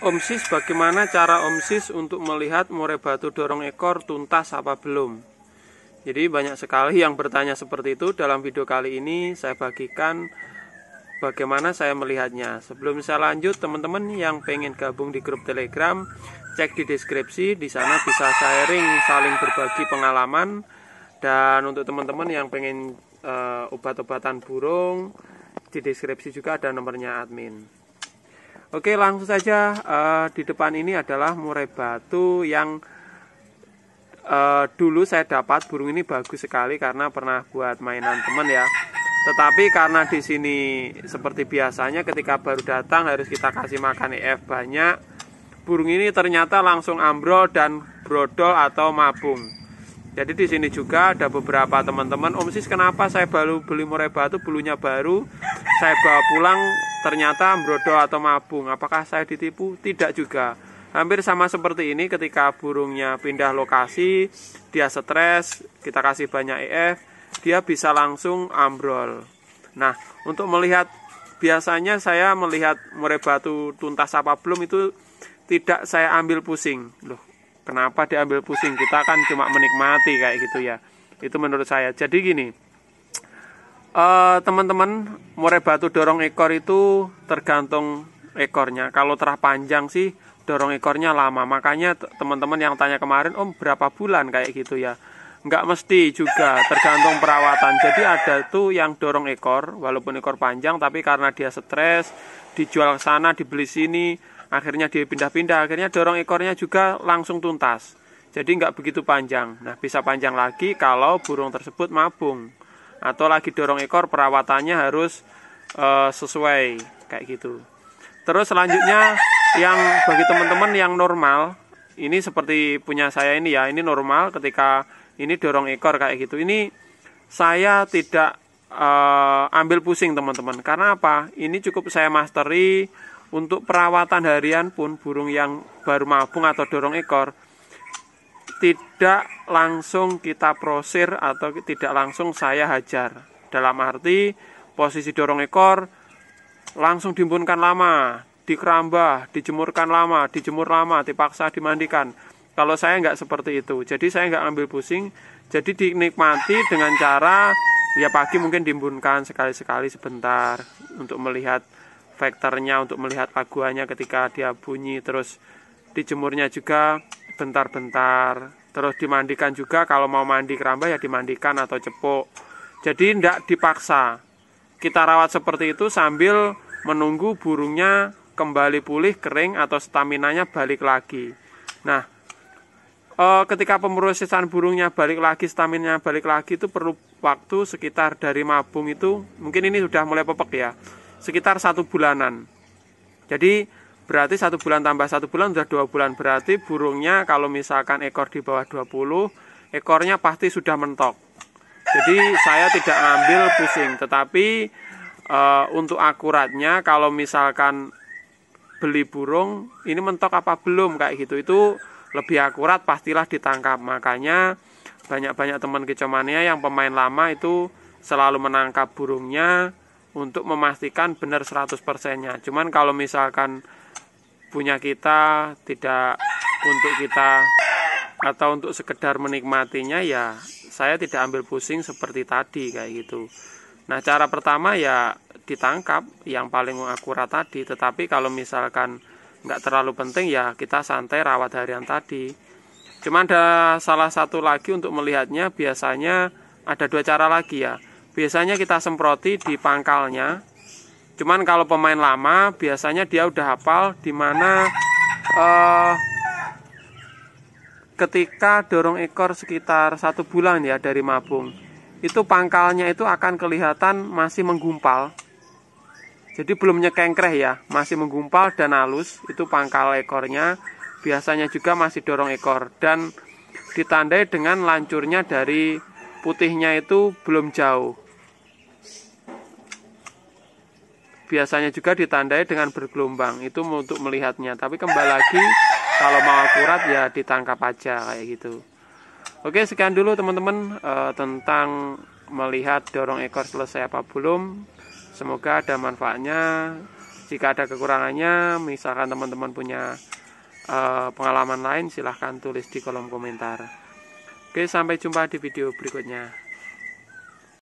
Omsis bagaimana cara omsis untuk melihat murai batu dorong ekor tuntas apa belum? Jadi banyak sekali yang bertanya seperti itu dalam video kali ini saya bagikan bagaimana saya melihatnya. Sebelum saya lanjut teman-teman yang pengen gabung di grup Telegram cek di deskripsi di sana bisa sharing saling berbagi pengalaman dan untuk teman-teman yang pengen uh, obat-obatan burung di deskripsi juga ada nomornya admin. Oke, langsung saja uh, di depan ini adalah murai batu yang uh, dulu saya dapat burung ini bagus sekali karena pernah buat mainan temen ya. Tetapi karena di sini seperti biasanya ketika baru datang harus kita kasih makan EF banyak. Burung ini ternyata langsung ambrol dan brodol atau mabung. Jadi di sini juga ada beberapa teman-teman, Om Sis kenapa saya baru beli murai batu, bulunya baru, saya bawa pulang ternyata brodo atau mabung. Apakah saya ditipu? Tidak juga. Hampir sama seperti ini ketika burungnya pindah lokasi, dia stres, kita kasih banyak EF, dia bisa langsung ambrol. Nah, untuk melihat biasanya saya melihat murai batu tuntas apa belum itu tidak saya ambil pusing. Loh, kenapa diambil pusing? Kita kan cuma menikmati kayak gitu ya. Itu menurut saya. Jadi gini, Eh, teman-teman uh, murai batu dorong ekor itu tergantung ekornya. Kalau terah panjang sih dorong ekornya lama. Makanya teman-teman yang tanya kemarin, "Om, berapa bulan kayak gitu ya?" Nggak mesti juga, tergantung perawatan. Jadi ada tuh yang dorong ekor walaupun ekor panjang tapi karena dia stres, dijual ke sana, dibeli sini, akhirnya dia pindah-pindah, akhirnya dorong ekornya juga langsung tuntas. Jadi nggak begitu panjang. Nah, bisa panjang lagi kalau burung tersebut mabung atau lagi dorong ekor perawatannya harus uh, sesuai kayak gitu. Terus selanjutnya yang bagi teman-teman yang normal ini seperti punya saya ini ya, ini normal ketika ini dorong ekor kayak gitu. Ini saya tidak uh, ambil pusing teman-teman. Karena apa? Ini cukup saya masteri untuk perawatan harian pun burung yang baru mabung atau dorong ekor tidak langsung kita prosir atau tidak langsung saya hajar. Dalam arti posisi dorong ekor langsung dimbunkan lama, dikerambah, dijemurkan lama, dijemur lama, dipaksa dimandikan. Kalau saya nggak seperti itu, jadi saya nggak ambil pusing, jadi dinikmati dengan cara ya pagi mungkin dimbunkan sekali-sekali sebentar untuk melihat vektornya, untuk melihat laguannya ketika dia bunyi, terus dijemurnya juga bentar-bentar terus dimandikan juga kalau mau mandi keramba ya dimandikan atau cepuk jadi tidak dipaksa kita rawat seperti itu sambil menunggu burungnya kembali pulih kering atau stamina nya balik lagi nah eh, ketika pemrosesan burungnya balik lagi stamina nya balik lagi itu perlu waktu sekitar dari mabung itu mungkin ini sudah mulai pepek ya sekitar satu bulanan jadi berarti satu bulan tambah satu bulan udah dua bulan berarti burungnya kalau misalkan ekor di bawah 20 ekornya pasti sudah mentok jadi saya tidak ambil pusing tetapi e, untuk akuratnya kalau misalkan beli burung ini mentok apa belum kayak gitu itu lebih akurat pastilah ditangkap makanya banyak-banyak teman kecomania yang pemain lama itu selalu menangkap burungnya untuk memastikan benar 100% nya cuman kalau misalkan punya kita tidak untuk kita atau untuk sekedar menikmatinya ya saya tidak ambil pusing seperti tadi kayak gitu. Nah, cara pertama ya ditangkap yang paling akurat tadi, tetapi kalau misalkan nggak terlalu penting ya kita santai rawat harian tadi. cuman ada salah satu lagi untuk melihatnya biasanya ada dua cara lagi ya. Biasanya kita semproti di pangkalnya Cuman kalau pemain lama biasanya dia udah hafal di mana uh, ketika dorong ekor sekitar satu bulan ya dari mabung itu pangkalnya itu akan kelihatan masih menggumpal jadi belum nyekengkreh ya masih menggumpal dan halus itu pangkal ekornya biasanya juga masih dorong ekor dan ditandai dengan lancurnya dari putihnya itu belum jauh biasanya juga ditandai dengan bergelombang itu untuk melihatnya tapi kembali lagi kalau mau akurat ya ditangkap aja kayak gitu oke sekian dulu teman-teman e, tentang melihat dorong ekor selesai apa belum semoga ada manfaatnya jika ada kekurangannya misalkan teman-teman punya e, pengalaman lain silahkan tulis di kolom komentar oke sampai jumpa di video berikutnya